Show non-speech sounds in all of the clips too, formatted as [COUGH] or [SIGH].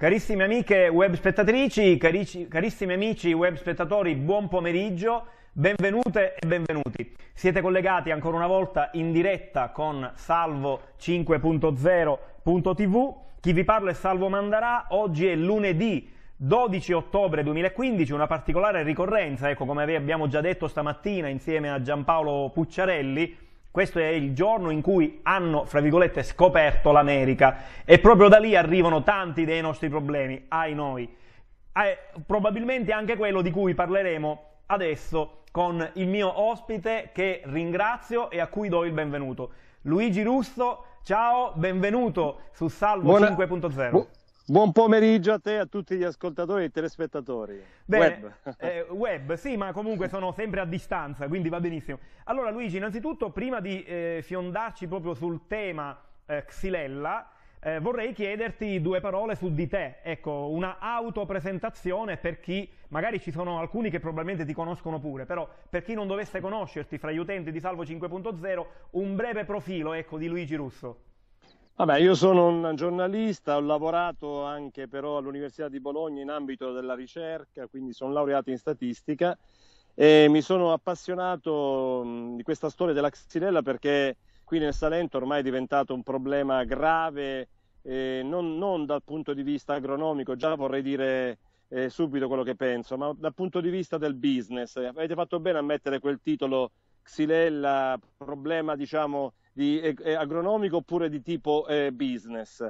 Carissime amiche web spettatrici, carici, carissimi amici web spettatori, buon pomeriggio, benvenute e benvenuti. Siete collegati ancora una volta in diretta con Salvo 5.0.tv. Chi vi parla è Salvo Mandarà, oggi è lunedì 12 ottobre 2015, una particolare ricorrenza, ecco come abbiamo già detto stamattina insieme a Giampaolo Pucciarelli, questo è il giorno in cui hanno, fra virgolette, scoperto l'America e proprio da lì arrivano tanti dei nostri problemi, ai noi. Eh, probabilmente anche quello di cui parleremo adesso con il mio ospite che ringrazio e a cui do il benvenuto. Luigi Russo, ciao, benvenuto su Salvo Buona... 5.0. Bu Buon pomeriggio a te e a tutti gli ascoltatori e telespettatori. Bene, web. Eh, web, sì, ma comunque sono sempre a distanza, quindi va benissimo. Allora Luigi, innanzitutto, prima di eh, fiondarci proprio sul tema eh, Xilella, eh, vorrei chiederti due parole su di te. Ecco, una autopresentazione per chi, magari ci sono alcuni che probabilmente ti conoscono pure, però per chi non dovesse conoscerti fra gli utenti di Salvo 5.0, un breve profilo ecco, di Luigi Russo. Vabbè, io sono un giornalista, ho lavorato anche però all'Università di Bologna in ambito della ricerca, quindi sono laureato in statistica e mi sono appassionato di questa storia della xylella perché qui nel Salento ormai è diventato un problema grave, eh, non, non, dal punto di vista agronomico, già vorrei dire eh, subito quello che penso, ma dal punto di vista del business. Avete fatto bene a mettere quel titolo Xylella, problema diciamo di, eh, eh, agronomico oppure di tipo eh, business.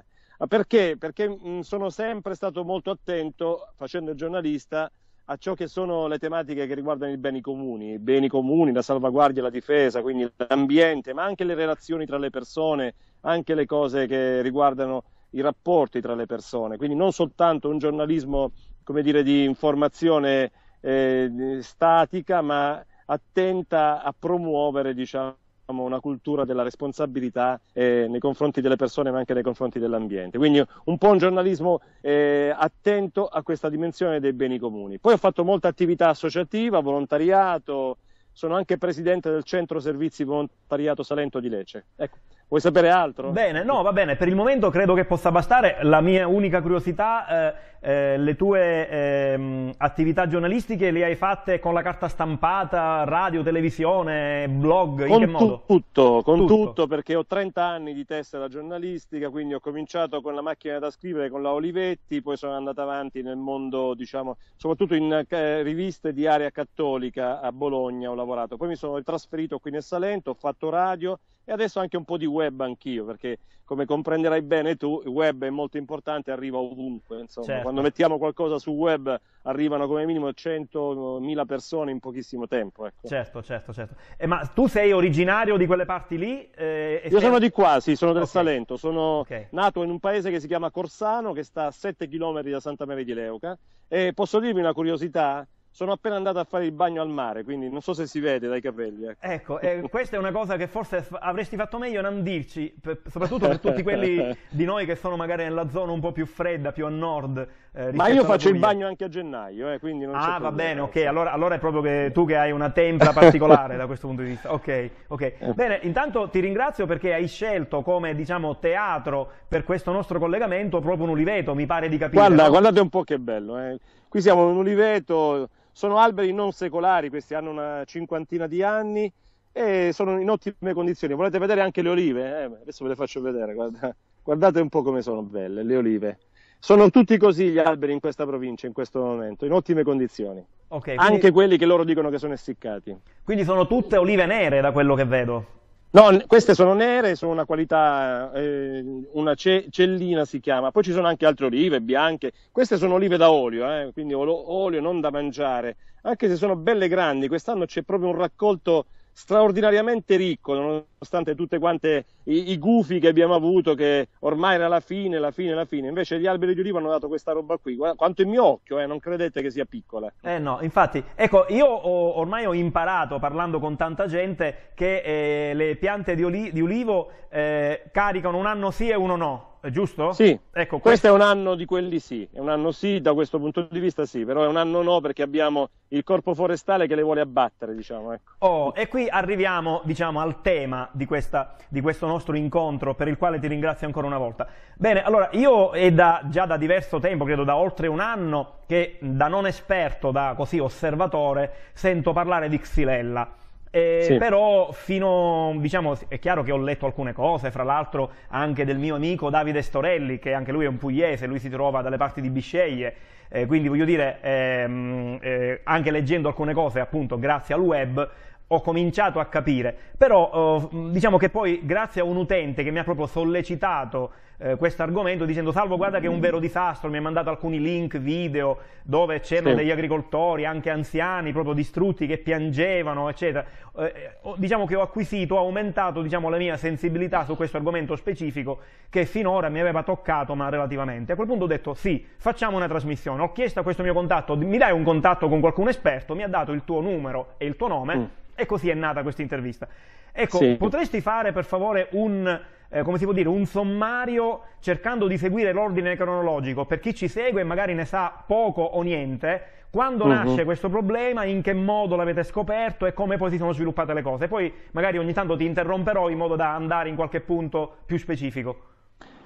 Perché? Perché mh, mm, sono sempre stato molto attento, facendo il giornalista, a ciò che sono le tematiche che riguardano i beni comuni, i beni comuni, la salvaguardia e la difesa, quindi l'ambiente, ma anche le relazioni tra le persone, anche le cose che riguardano i rapporti tra le persone, quindi non soltanto un giornalismo come dire, di informazione eh, statica, ma attenta a promuovere diciamo, Diciamo, una cultura della responsabilità eh, nei confronti delle persone ma anche nei confronti dell'ambiente. Quindi un po' un giornalismo eh, attento a questa dimensione dei beni comuni. Poi ho fatto molta attività associativa, volontariato, sono anche presidente del Centro Servizi Volontariato Salento di Lecce. Ecco. Vuoi sapere altro? Bene, no, va bene, per il momento credo che possa bastare. La mia unica curiosità, eh, eh, le tue eh, attività giornalistiche le hai fatte con la carta stampata, radio, televisione, blog, con in che modo? Tutto, con tutto. tutto, perché ho 30 anni di tessera giornalistica, quindi ho cominciato con la macchina da scrivere, con la Olivetti, poi sono andato avanti nel mondo, diciamo, soprattutto in eh, riviste di area cattolica a Bologna ho lavorato. Poi mi sono trasferito qui nel Salento, ho fatto radio, e adesso anche un po' di web anch'io, perché come comprenderai bene tu, il web è molto importante, arriva ovunque, insomma, certo. quando mettiamo qualcosa sul web arrivano come minimo 100.000 persone in pochissimo tempo. Ecco. Certo, certo, certo. Eh, ma tu sei originario di quelle parti lì? Eh, Io sei... sono di qua, sì, sono del okay. Salento, sono okay. nato in un paese che si chiama Corsano, che sta a 7 km da Santa Maria di Leuca, e posso dirvi una curiosità? Sono appena andato a fare il bagno al mare, quindi non so se si vede dai capelli. Ecco, ecco eh, [LAUGHS] questa è una cosa che forse avresti fatto meglio non dirci, per, soprattutto per tutti quelli di noi che sono magari nella zona un po' più fredda, più a nord. Eh, Ma io faccio il bagno anche a gennaio, eh, quindi non Ah, va bene, ok, allora, allora, è proprio che tu che hai una tempra particolare da questo punto di vista. Ok, ok. Eh. Bene, intanto ti ringrazio perché hai scelto come diciamo, teatro per questo nostro collegamento proprio un uliveto, mi pare di capire. Guarda, no? guardate un po' che bello, eh. qui siamo in un uliveto sono alberi non secolari, questi hanno una cinquantina di anni e sono in ottime condizioni. Volete vedere anche le olive? Eh, adesso ve le faccio vedere, guarda. [LAUGHS] guardate un po' come sono belle le olive. Sono tutti così gli alberi in questa provincia in questo momento, in ottime condizioni. Okay, quindi... Anche quelli che loro dicono che sono essiccati. Quindi sono tutte olive nere da quello che vedo. No, queste sono nere, sono una qualità, eh, una ce- cellina si chiama. Poi ci sono anche altre olive bianche. Queste sono olive da olio, eh, quindi olio non da mangiare. Anche se sono belle grandi, quest'anno c'è proprio un raccolto straordinariamente ricco, nonostante tutti quanti i, i, gufi che abbiamo avuto, che ormai era la fine, la fine, la fine. Invece gli alberi di oliva hanno dato questa roba qui, Guarda, quanto il mio occhio, eh, non credete che sia piccola. Eh no, infatti, ecco, io ho, ormai ho imparato, parlando con tanta gente, che eh, le piante di, oli di olivo eh, caricano un anno sì e uno no. È giusto? Sì, ecco, questo... questo... è un anno di quelli sì, è un anno sì, da questo punto di vista sì, però è un anno no perché abbiamo il corpo forestale che le vuole abbattere, diciamo. Ecco. Oh, e qui arriviamo, diciamo, al tema di, questa, di, questo nostro incontro per il quale ti ringrazio ancora una volta. Bene, allora, io è da, già da diverso tempo, credo da oltre un anno, che da non esperto, da così osservatore, sento parlare di Xylella. Eh, sì. Però fino, diciamo, è chiaro che ho letto alcune cose, fra l'altro anche del mio amico Davide Storelli, che anche lui è un pugliese, lui si trova dalle parti di Bisceglie, eh, quindi voglio dire, ehm, eh, anche leggendo alcune cose, appunto, grazie al web, ho cominciato a capire. Però oh, diciamo che poi, grazie a un utente che mi ha proprio sollecitato eh, questo argomento dicendo Salvo guarda che è un vero disastro, mi ha mandato alcuni link, video dove c'erano sì. degli agricoltori, anche anziani, proprio distrutti, che piangevano, eccetera. Eh, diciamo che ho acquisito, ho aumentato diciamo, la mia sensibilità su questo argomento specifico che finora mi aveva toccato, ma relativamente. A quel punto ho detto sì, facciamo una trasmissione. Ho chiesto a questo mio contatto, mi dai un contatto con qualcuno esperto, mi ha dato il tuo numero e il tuo nome mm. e così è nata questa intervista. Ecco, sì. potresti fare per favore un eh, come si può dire, un sommario cercando di seguire l'ordine cronologico. Per chi ci segue e magari ne sa poco o niente, quando uh mhm. -huh. nasce questo problema, in che modo l'avete scoperto e come poi si sono sviluppate le cose. Poi magari ogni tanto ti interromperò in modo da andare in qualche punto più specifico.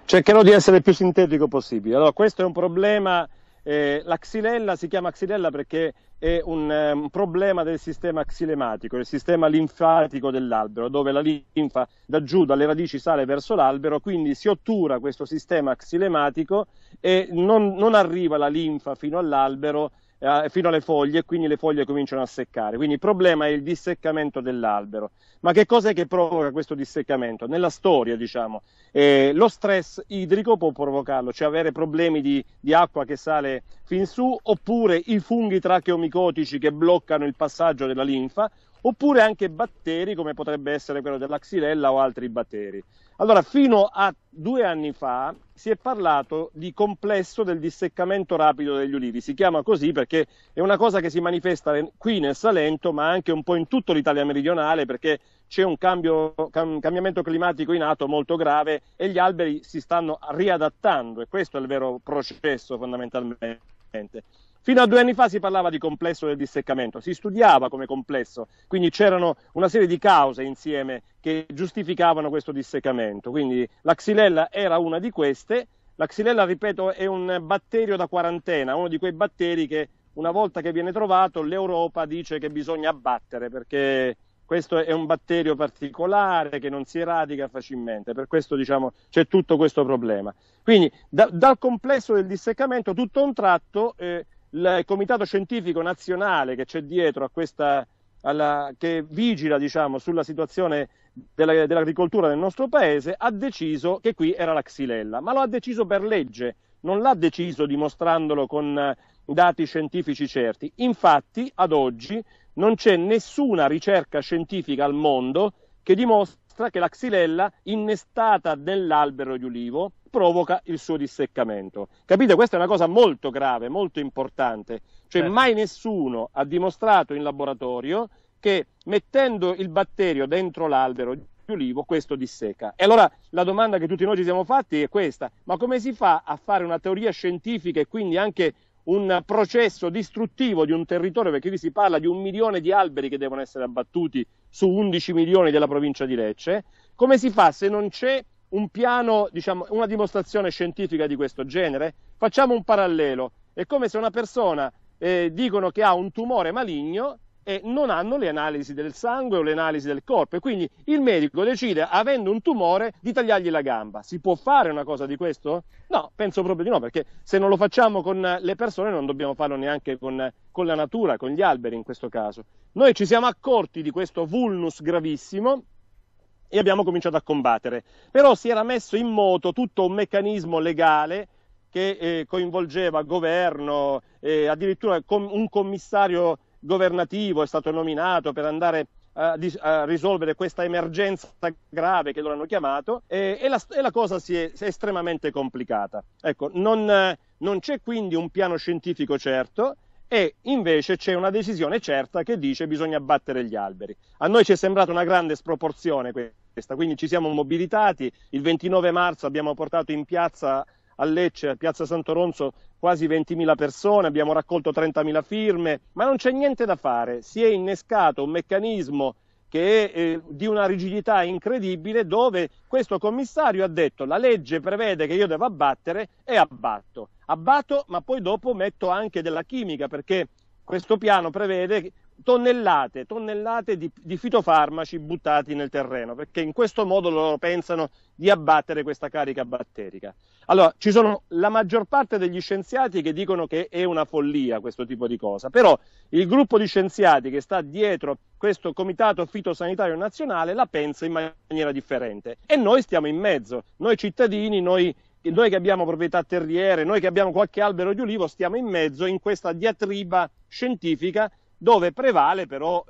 Cercherò di essere più sintetico possibile. Allora, questo è un problema eh, la xylella si chiama xylella perché è un, eh, un, problema del sistema xilematico, il sistema linfatico dell'albero, dove la linfa da giù, dalle radici, sale verso l'albero, quindi si ottura questo sistema xilematico e non, non arriva la linfa fino all'albero eh, fino alle foglie e quindi le foglie cominciano a seccare. Quindi il problema è il disseccamento dell'albero. Ma che cosa è che provoca questo disseccamento? Nella storia, diciamo, eh, lo stress idrico può provocarlo, cioè avere problemi di, di acqua che sale fin su, oppure i funghi tracheomicotici che bloccano il passaggio della linfa, oppure anche batteri come potrebbe essere quello della xylella o altri batteri. Allora, fino a due anni fa si è parlato di complesso del disseccamento rapido degli ulivi, si chiama così perché è una cosa che si manifesta qui nel Salento, ma anche un po' in tutta l'Italia meridionale, perché c'è un cambio, cam- cambiamento climatico in atto molto grave e gli alberi si stanno riadattando e questo è il vero processo fondamentalmente. Fino a due anni fa si parlava di complesso del disseccamento, si studiava come complesso, quindi c'erano una serie di cause insieme che giustificavano questo disseccamento. Quindi la xylella era una di queste. La xylella, ripeto, è un batterio da quarantena, uno di quei batteri che una volta che viene trovato l'Europa dice che bisogna abbattere perché questo è un batterio particolare che non si eradica facilmente, per questo diciamo, c'è tutto questo problema. Quindi da, dal complesso del disseccamento tutto a un tratto eh, il comitato scientifico nazionale che c'è dietro a questa, alla, che vigila diciamo, sulla situazione della, dell'agricoltura nel nostro paese, ha deciso che qui era la xylella, ma lo ha deciso per legge, non l'ha deciso dimostrandolo con eh, dati scientifici certi. Infatti, ad oggi non c'è nessuna ricerca scientifica al mondo che dimostra che la xylella innestata nell'albero di ulivo provoca il suo disseccamento. Capite? Questa è una cosa molto grave, molto importante. Cioè certo. mai nessuno ha dimostrato in laboratorio che mettendo il batterio dentro l'albero di ulivo questo disseca. E allora la domanda che tutti noi ci siamo fatti è questa, ma come si fa a fare una teoria scientifica e quindi anche un processo distruttivo di un territorio, perché qui si parla di un milione di alberi che devono essere abbattuti su 11 milioni della provincia di Lecce, come si fa se non c'è un piano, diciamo, una dimostrazione scientifica di questo genere? Facciamo un parallelo. È come se una persona eh, dicono che ha un tumore maligno e non hanno le analisi del sangue o le analisi del corpo. E quindi il medico decide, avendo un tumore, di tagliargli la gamba. Si può fare una cosa di questo? No, penso proprio di no, perché se non lo facciamo con le persone non dobbiamo farlo neanche con, con la natura, con gli alberi in questo caso. Noi ci siamo accorti di questo vulnus gravissimo e abbiamo cominciato a combattere. Però si era messo in moto tutto un meccanismo legale che eh, coinvolgeva governo, eh, addirittura com- un commissario governativo è stato nominato per andare a, dis- a risolvere questa emergenza grave che loro hanno chiamato e, e, la, e la, cosa si è, si è estremamente complicata. Ecco, non, non c'è quindi un piano scientifico certo, e invece c'è una decisione certa che dice bisogna abbattere gli alberi. A noi ci è sembrata una grande sproporzione questa, quindi ci siamo mobilitati, il 29 marzo abbiamo portato in piazza a Lecce, a Piazza Santoronzo, quasi 20.000 persone, abbiamo raccolto 30.000 firme, ma non c'è niente da fare, si è innescato un meccanismo che eh, di una rigidità incredibile dove questo commissario ha detto la legge prevede che io devo abbattere e abbatto. Abbatto ma poi dopo metto anche della chimica perché questo piano prevede tonnellate, tonnellate di, di, fitofarmaci buttati nel terreno, perché in questo modo loro pensano di abbattere questa carica batterica. Allora, ci sono la maggior parte degli scienziati che dicono che è una follia questo tipo di cosa, però il gruppo di scienziati che sta dietro questo Comitato Fitosanitario Nazionale la pensa in maniera differente e noi stiamo in mezzo, noi cittadini, noi noi che abbiamo proprietà terriere, noi che abbiamo qualche albero di ulivo, stiamo in mezzo in questa diatriba scientifica dove prevale però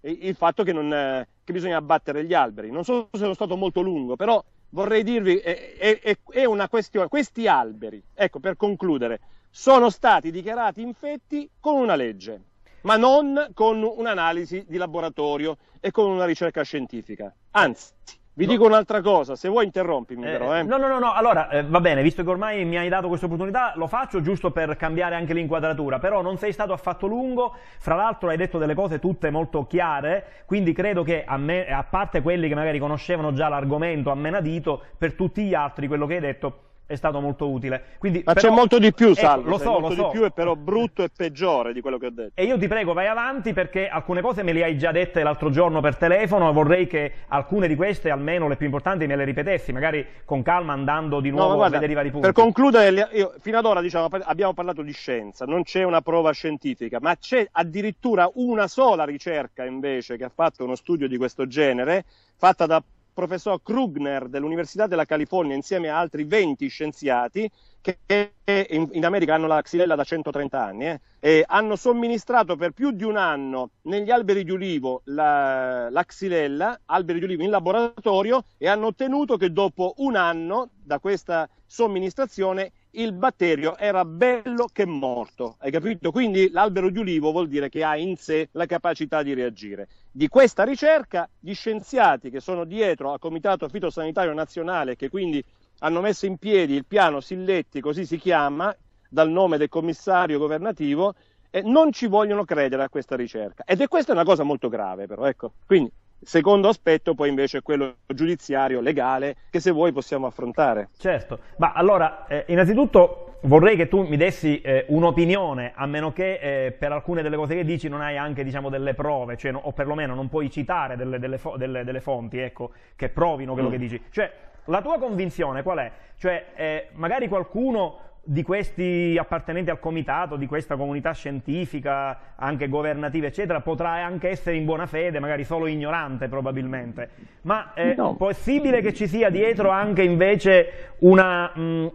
eh, il fatto che, non, eh, che bisogna abbattere gli alberi. Non so se sono stato molto lungo, però vorrei dirvi, è, è, è una questione, questi alberi, ecco per concludere, sono stati dichiarati infetti con una legge, ma non con un'analisi di laboratorio e con una ricerca scientifica. Anzi, vi no. dico un'altra cosa, se vuoi interrompimi eh, però. Eh. No, no, no, no. allora eh, va bene, visto che ormai mi hai dato questa opportunità, lo faccio giusto per cambiare anche l'inquadratura, però non sei stato affatto lungo, fra l'altro hai detto delle cose tutte molto chiare, quindi credo che a, me, a parte quelli che magari conoscevano già l'argomento a menadito, per tutti gli altri quello che hai detto è stato molto utile. Quindi, Ma però... c'è molto di più, ecco, Salvo. Ecco, lo so, lo so. di più è però brutto e peggiore di quello che ho detto. E io ti prego, vai avanti perché alcune cose me le hai già dette l'altro giorno per telefono e vorrei che alcune di queste, almeno le più importanti, me le ripetessi, magari con calma andando di nuovo no, guarda, a vedere i vari punti. Per concludere, io, fino ad ora diciamo, abbiamo parlato di scienza, non c'è una prova scientifica, ma c'è addirittura una sola ricerca invece che ha fatto uno studio di questo genere, fatta da professor Krugner dell'Università della California insieme a altri 20 scienziati che in, America hanno la xylella da 130 anni eh, e hanno somministrato per più di un anno negli alberi di ulivo la, la xylella, alberi di ulivo in laboratorio e hanno ottenuto che dopo un anno da questa somministrazione il batterio era bello che morto, hai capito? Quindi l'albero di ulivo vuol dire che ha in sé la capacità di reagire. Di questa ricerca, gli scienziati che sono dietro al Comitato Fitosanitario Nazionale, che quindi hanno messo in piedi il piano Silletti, così si chiama, dal nome del commissario governativo, eh, non ci vogliono credere a questa ricerca. Ed è questa una cosa molto grave, però, ecco. Quindi secondo aspetto poi invece è quello giudiziario, legale, che se vuoi possiamo affrontare. Certo, ma allora eh, innanzitutto vorrei che tu mi dessi eh, un'opinione, a meno che eh, per alcune delle cose che dici non hai anche diciamo, delle prove, cioè, no, o perlomeno non puoi citare delle, delle, fo delle, delle fonti ecco, che provino quello mm. che dici. Cioè, la tua convinzione qual è? Cioè, eh, magari qualcuno di questi appartenenti al comitato, di questa comunità scientifica, anche governativa, eccetera, potrà anche essere in buona fede, magari solo ignorante probabilmente, ma è eh, no. possibile che ci sia dietro anche invece una, mh, mm,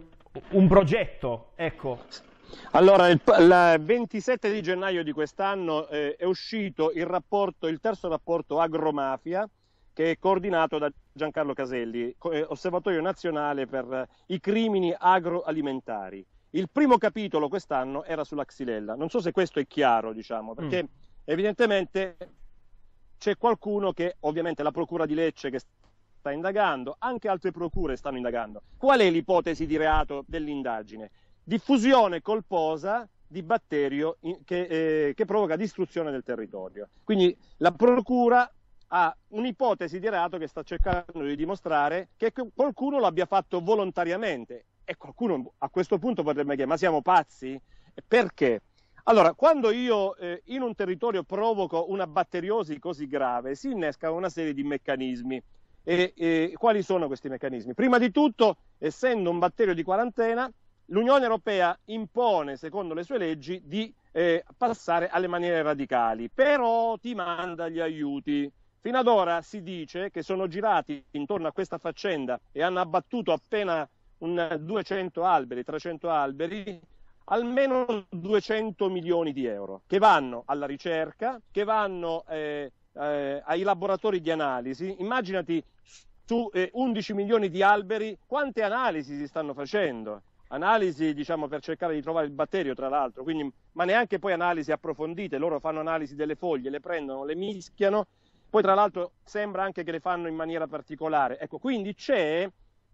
un progetto, ecco. Allora, il, il 27 di gennaio di quest'anno eh, è uscito il, rapporto, il terzo rapporto Agromafia, che è coordinato da Giancarlo Caselli, eh, osservatorio nazionale per eh, i crimini agroalimentari. Il primo capitolo quest'anno era sulla xylella. Non so se questo è chiaro, diciamo, mm. perché mm. evidentemente c'è qualcuno che, ovviamente, la procura di Lecce che sta indagando, anche altre procure stanno indagando. Qual è l'ipotesi di reato dell'indagine? Diffusione colposa di batterio che, eh, che provoca distruzione del territorio. Quindi la procura a un'ipotesi di reato che sta cercando di dimostrare che qualcuno l'abbia fatto volontariamente. E qualcuno a questo punto potrebbe chiedere, ma siamo pazzi? Perché? Allora, quando io eh, in un territorio provoco una batteriosi così grave, si innesca una serie di meccanismi. E, e, quali sono questi meccanismi? Prima di tutto, essendo un batterio di quarantena, l'Unione Europea impone, secondo le sue leggi, di eh, passare alle maniere radicali, però ti manda gli aiuti. Fino ad ora si dice che sono girati intorno a questa faccenda e hanno abbattuto appena un 200 alberi, 300 alberi, almeno 200 milioni di euro che vanno alla ricerca, che vanno eh, eh, ai laboratori di analisi. Immaginati su eh, 11 milioni di alberi quante analisi si stanno facendo. Analisi diciamo, per cercare di trovare il batterio, tra l'altro, Quindi, ma neanche poi analisi approfondite. Loro fanno analisi delle foglie, le prendono, le mischiano poi tra l'altro sembra anche che le fanno in maniera particolare. Ecco, quindi c'è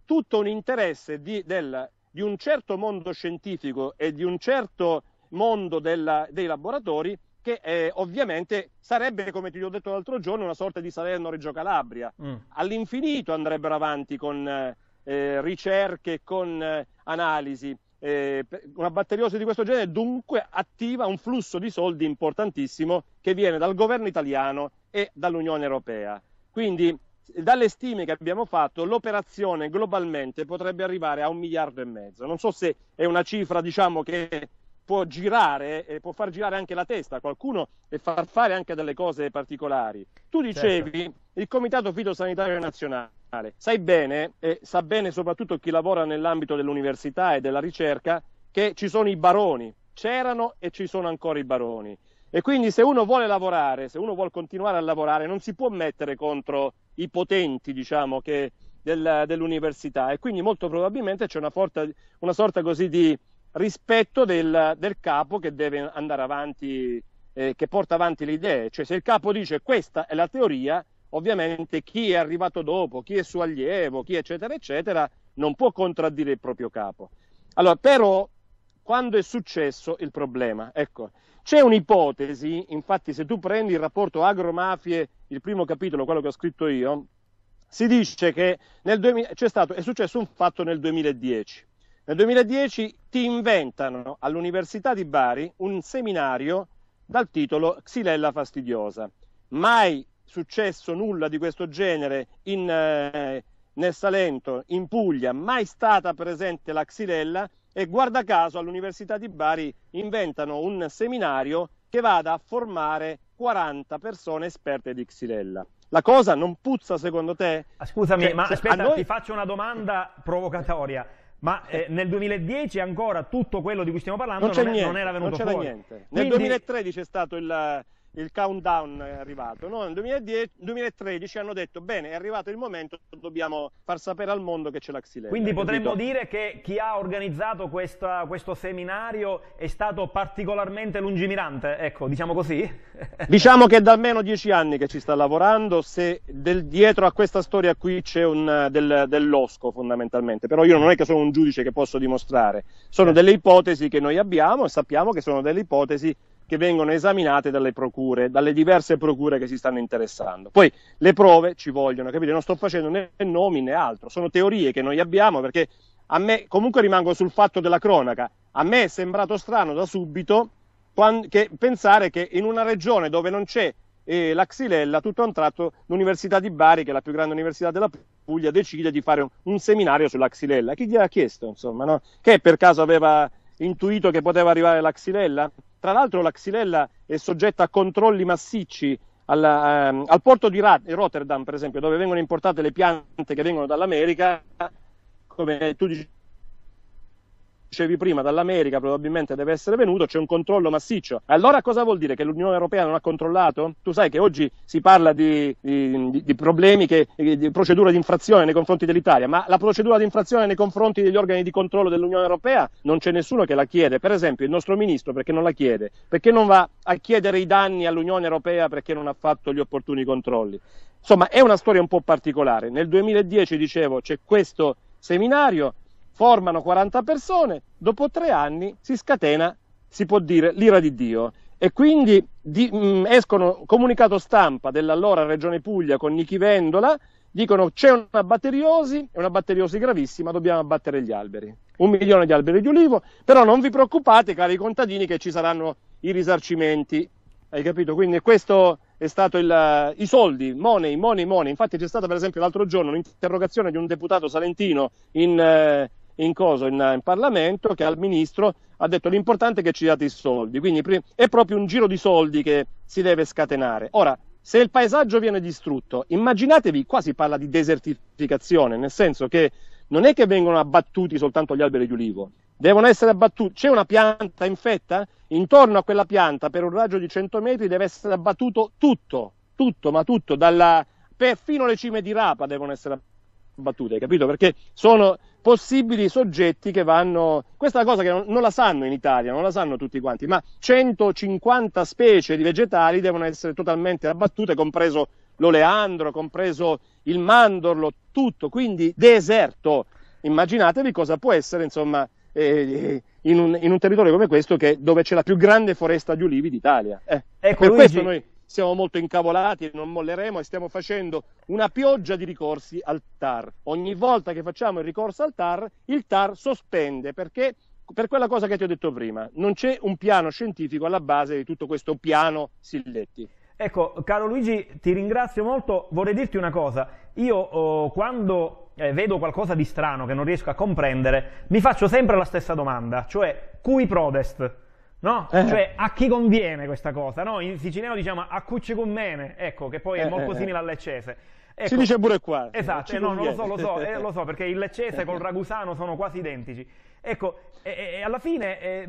tutto un interesse di, del, di un certo mondo scientifico e di un certo mondo della, dei laboratori che eh, ovviamente sarebbe, come ti ho detto l'altro giorno, una sorta di Salerno-Reggio Calabria. Mm. All'infinito andrebbero avanti con eh, ricerche, con eh, analisi. Eh, una batteriosi di questo genere dunque attiva un flusso di soldi importantissimo che viene dal governo italiano, e dall'Unione Europea. Quindi dalle stime che abbiamo fatto l'operazione globalmente potrebbe arrivare a un miliardo e mezzo. Non so se è una cifra diciamo, che può girare e può far girare anche la testa a qualcuno e far fare anche delle cose particolari. Tu certo. dicevi certo. il Comitato Fitosanitario Nazionale. Sai bene, e sa bene soprattutto chi lavora nell'ambito dell'università e della ricerca, che ci sono i baroni, c'erano e ci sono ancora i baroni. E quindi se uno vuole lavorare, se uno vuole continuare a lavorare, non si può mettere contro i potenti, diciamo, che, del, dell'università. E quindi molto probabilmente c'è una, forta, una sorta così di rispetto del, del, capo che deve andare avanti, eh, che porta avanti le idee. Cioè se il capo dice questa è la teoria, ovviamente chi è arrivato dopo, chi è suo allievo, chi eccetera eccetera, non può contraddire il proprio capo. Allora, però quando è successo il problema. Ecco, c'è un'ipotesi, infatti se tu prendi il rapporto agromafie, il primo capitolo, quello che ho scritto io, si dice che 2000, stato, è successo un fatto nel 2010. Nel 2010 ti inventano all'Università di Bari un seminario dal titolo Xylella fastidiosa. Mai successo nulla di questo genere in, eh, nel Salento, in Puglia, mai stata presente la Xylella e guarda caso all'Università di Bari inventano un seminario che vada a formare 40 persone esperte di Xylella. La cosa non puzza secondo te? Ah, scusami, cioè, ma cioè, aspetta, noi... ti faccio una domanda provocatoria. Ma eh, nel 2010 ancora tutto quello di cui stiamo parlando non, non, è, niente, non era venuto non fuori. Niente. Nel 2013 è stato il, il countdown è arrivato. No? Nel 2010, 2013 hanno detto: Bene, è arrivato il momento, dobbiamo far sapere al mondo che c'è la Xylella. Quindi potremmo capito? dire che chi ha organizzato questa, questo seminario è stato particolarmente lungimirante, ecco, diciamo così? [LAUGHS] diciamo che è da almeno dieci anni che ci sta lavorando. Se del, dietro a questa storia qui c'è un, del, dell'osco, fondamentalmente. Però io non è che sono un giudice che posso dimostrare, sono certo. delle ipotesi che noi abbiamo e sappiamo che sono delle ipotesi che vengono esaminate dalle procure, dalle diverse procure che si stanno interessando. Poi le prove ci vogliono, capite? Non sto facendo né nomi né altro, sono teorie che noi abbiamo perché a me comunque rimango sul fatto della cronaca. A me è sembrato strano da subito quando, che, pensare che in una regione dove non c'è eh, la xylella, tutto a un tratto l'Università di Bari, che è la più grande università della Puglia, decide di fare un, un seminario sulla xylella. Chi gli ha chiesto, insomma, no? che per caso aveva intuito che poteva arrivare la xylella? Tra l'altro la Xylella è soggetta a controlli massicci alla, ehm, al porto di Rotterdam, per esempio, dove vengono importate le piante che vengono dall'America, come tu dici dicevi prima, dall'America probabilmente deve essere venuto, c'è un controllo massiccio. Allora cosa vuol dire? Che l'Unione Europea non ha controllato? Tu sai che oggi si parla di, di, di problemi, che, eh, di procedura di infrazione nei confronti dell'Italia, ma la procedura di infrazione nei confronti degli organi di controllo dell'Unione Europea non c'è nessuno che la chiede. Per esempio il nostro ministro perché non la chiede? Perché non va a chiedere i danni all'Unione Europea perché non ha fatto gli opportuni controlli? Insomma, è una storia un po' particolare. Nel 2010, dicevo, c'è questo seminario formano 40 persone, dopo tre anni si scatena, si può dire, l'ira di Dio. E quindi di, mh, mm, escono comunicato stampa dell'allora Regione Puglia con Nichi Vendola, dicono c'è una batteriosi, è una batteriosi gravissima, dobbiamo abbattere gli alberi. Un milione di alberi di ulivo, però non vi preoccupate cari contadini che ci saranno i risarcimenti. Hai capito? Quindi questo è stato il, i soldi, money, money, money. Infatti c'è stata per esempio l'altro giorno un'interrogazione di un deputato salentino in, eh, in, coso, in, in Parlamento che al ministro ha detto l'importante è che ci date i soldi, quindi è proprio un giro di soldi che si deve scatenare. Ora, se il paesaggio viene distrutto, immaginatevi, qua si parla di desertificazione, nel senso che non è che vengono abbattuti soltanto gli alberi di ulivo, devono essere abbattuti, c'è una pianta infetta, intorno a quella pianta per un raggio di 100 metri deve essere abbattuto tutto, tutto, ma tutto, dalla, perfino le cime di rapa devono essere abbattute battute, capito? Perché sono possibili soggetti che vanno. Questa è una cosa che non, non, la sanno in Italia, non la sanno tutti quanti, ma 150 specie di vegetali devono essere totalmente abbattute, compreso l'oleandro, compreso il mandorlo, tutto, quindi deserto. Immaginatevi cosa può essere, insomma, eh, in, un, in, un, territorio come questo che, dove c'è la più grande foresta di ulivi d'Italia. Eh, ecco, per Luigi, questo noi siamo molto incavolati, non molleremo e stiamo facendo una pioggia di ricorsi al TAR. Ogni volta che facciamo il ricorso al TAR, il TAR sospende perché per quella cosa che ti ho detto prima, non c'è un piano scientifico alla base di tutto questo piano Silletti. Ecco, caro Luigi, ti ringrazio molto. Vorrei dirti una cosa. Io oh, quando eh, vedo qualcosa di strano che non riesco a comprendere, mi faccio sempre la stessa domanda, cioè cui prodest? No? Eh. Cioè, a chi conviene questa cosa? No? In siciliano diciamo a cucci con meme, ecco, che poi è molto simile al leccese. Ecco, si dice pure qua. Eh, esatto, eh, no, lo so, lo so, eh, lo so, perché il leccese col [LAUGHS] ragusano sono quasi identici. Ecco, e, e alla fine, eh,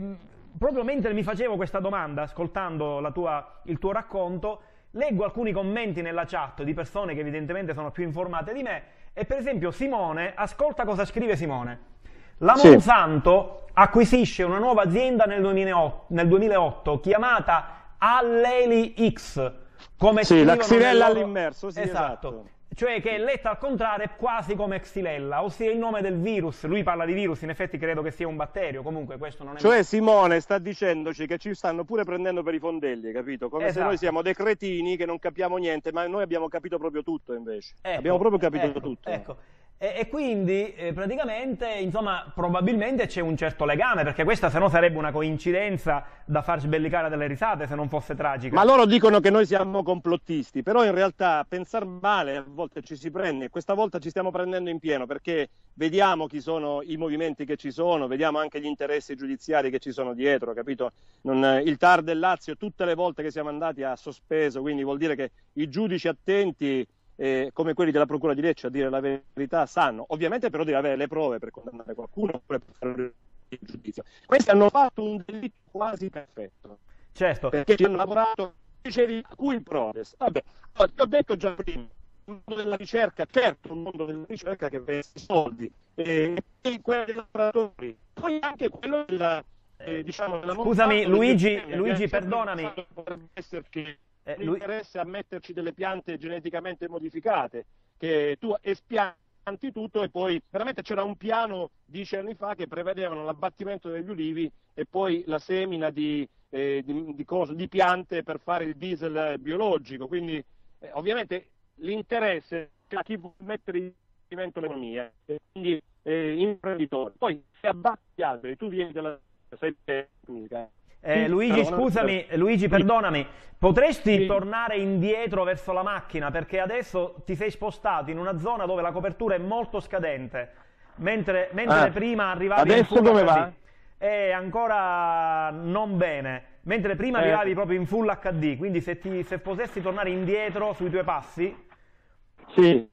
proprio mentre mi facevo questa domanda, ascoltando tua, il tuo racconto, leggo alcuni commenti nella chat di persone che evidentemente sono più informate di me, e per esempio Simone, ascolta cosa scrive Simone. La Monsanto sì. acquisisce una nuova azienda nel 2008, nel 2008 chiamata Alleli X. Come sì, la Xylella loro... all'immerso, sì, esatto. esatto. Cioè che è letta al contrario è quasi come Xylella, ossia il nome del virus. Lui parla di virus, in effetti credo che sia un batterio, comunque questo non è... Cioè Simone sta dicendoci che ci stanno pure prendendo per i fondelli, capito? Come esatto. se noi esatto. siamo dei cretini che non capiamo niente, ma noi abbiamo capito proprio tutto invece. Ecco, abbiamo proprio capito ecco, tutto. Ecco. E, e quindi eh, praticamente, insomma, probabilmente c'è un certo legame, perché questa se no sarebbe una coincidenza da far sbellicare delle risate se non fosse tragica. Ma loro dicono che noi siamo complottisti, però in realtà pensare male a volte ci si prende, questa volta ci stiamo prendendo in pieno perché vediamo chi sono i movimenti che ci sono, vediamo anche gli interessi giudiziari che ci sono dietro, capito? Non, eh, il TAR del Lazio tutte le volte che siamo andati ha sospeso, quindi vuol dire che i giudici attenti eh, come quelli della Procura di Lecce a dire la verità sanno, ovviamente però deve avere le prove per condannare qualcuno oppure per fare il giudizio. Questi hanno fatto un delitto quasi perfetto. Certo. Perché ci hanno lavorato, dicevi, a cui prodes? Vabbè, allora, ti ho detto già prima, il mondo della ricerca, certo un mondo della ricerca che vende soldi, e eh, quello dei lavoratori, poi anche quello della... Eh, diciamo, Scusami Luigi, Luigi perdonami. Per esserci eh, lui... interesse a metterci delle piante geneticamente modificate, che tu espianti tutto e poi veramente c'era un piano dieci anni fa che prevedevano l'abbattimento degli ulivi e poi la semina di, eh, di, di, cose, di piante per fare il diesel biologico. Quindi eh, ovviamente l'interesse a chi vuole mettere in movimento l'economia, eh, quindi eh, imprenditori. Poi se abbatti alberi, tu vieni dalla sei pubblica, eh, eh, Luigi, scusami, Luigi, perdonami, potresti sì. tornare indietro verso la macchina perché adesso ti sei spostato in una zona dove la copertura è molto scadente, mentre, mentre ah. prima arrivavi... Adesso full dove HD, va? È ancora non bene, mentre prima eh. arrivavi proprio in full HD, quindi se, ti, se potessi tornare indietro sui tuoi passi... Sì,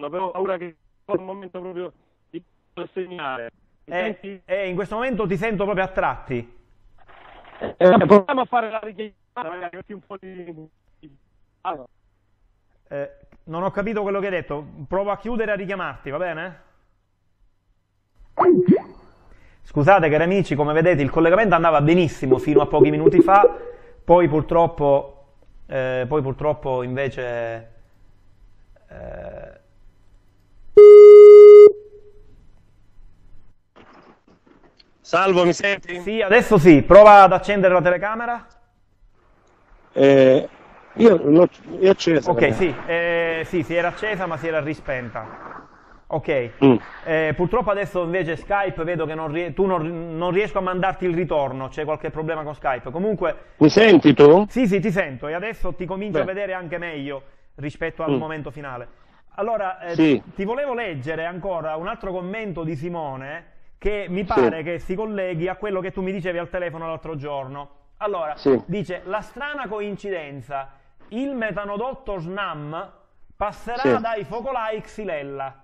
avevo paura che fosse un momento proprio di segnare. Eh, eh, in questo momento ti sento proprio a tratti. Eh, eh proviamo a fare la richiesta, magari un po' di... Allora. Eh, non ho capito quello che hai detto, provo a chiudere e a richiamarti, va bene? Scusate cari amici, come vedete il collegamento andava benissimo fino a pochi minuti fa, poi purtroppo, eh, poi purtroppo invece... Eh, Salvo, mi senti? Sì, adesso sì. Prova ad accendere la telecamera. Eh, io l'ho accesa. Ok, sì, eh, sì, si era accesa ma si era rispenta. Ok, mm. eh, purtroppo adesso invece Skype vedo che non tu non, non riesco a mandarti il ritorno, c'è qualche problema con Skype. Comunque... Mi senti tu? Sì, sì, ti sento e adesso ti comincio Beh. a vedere anche meglio rispetto al mm. momento finale. Allora, eh, sì. ti volevo leggere ancora un altro commento di Simone che mi pare sì. che si colleghi a quello che tu mi dicevi al telefono l'altro giorno. Allora, sì. dice la strana coincidenza, il metanodotto SNAM passerà sì. dai focolai Xylella,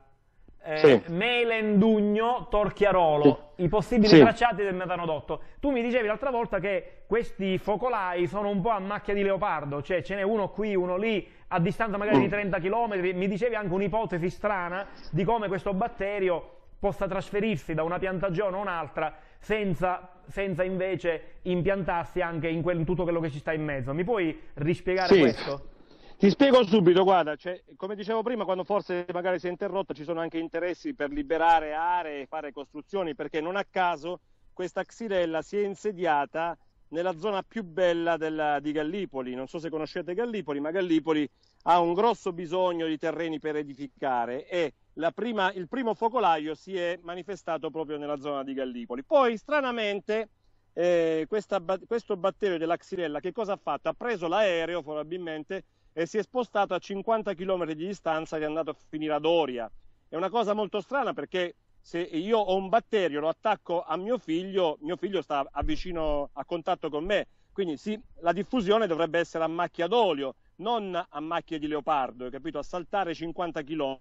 eh, Melendugno, Torchiarolo, i possibili tracciati del metanodotto. Tu mi dicevi l'altra volta che questi focolai sono un po' a macchia di leopardo, cioè ce n'è uno qui, uno lì, a distanza magari mm. di 30 km, mi dicevi anche un'ipotesi strana di come questo batterio possa trasferirsi da una piantagione a un'altra senza, senza, invece impiantarsi anche in, quel, in, tutto quello che ci sta in mezzo. Mi puoi rispiegare sì. questo? Ti spiego subito, guarda, cioè, come dicevo prima, quando forse magari si è interrotta, ci sono anche interessi per liberare aree, fare costruzioni, perché non a caso questa xylella si è insediata nella zona più bella della, di Gallipoli. Non so se conoscete Gallipoli, ma Gallipoli ha un grosso bisogno di terreni per edificare e prima, il primo focolaio si è manifestato proprio nella zona di Gallipoli. Poi, stranamente, eh, questa, questo batterio della Xirella che cosa ha fatto? Ha preso l'aereo, probabilmente, e si è spostato a 50 km di distanza ed è andato a finire ad Oria. È una cosa molto strana perché se io ho un batterio, lo attacco a mio figlio, mio figlio sta a vicino a contatto con me, quindi sì, la diffusione dovrebbe essere a macchia d'olio, non a macchie di leopardo, capito? a saltare 50 km.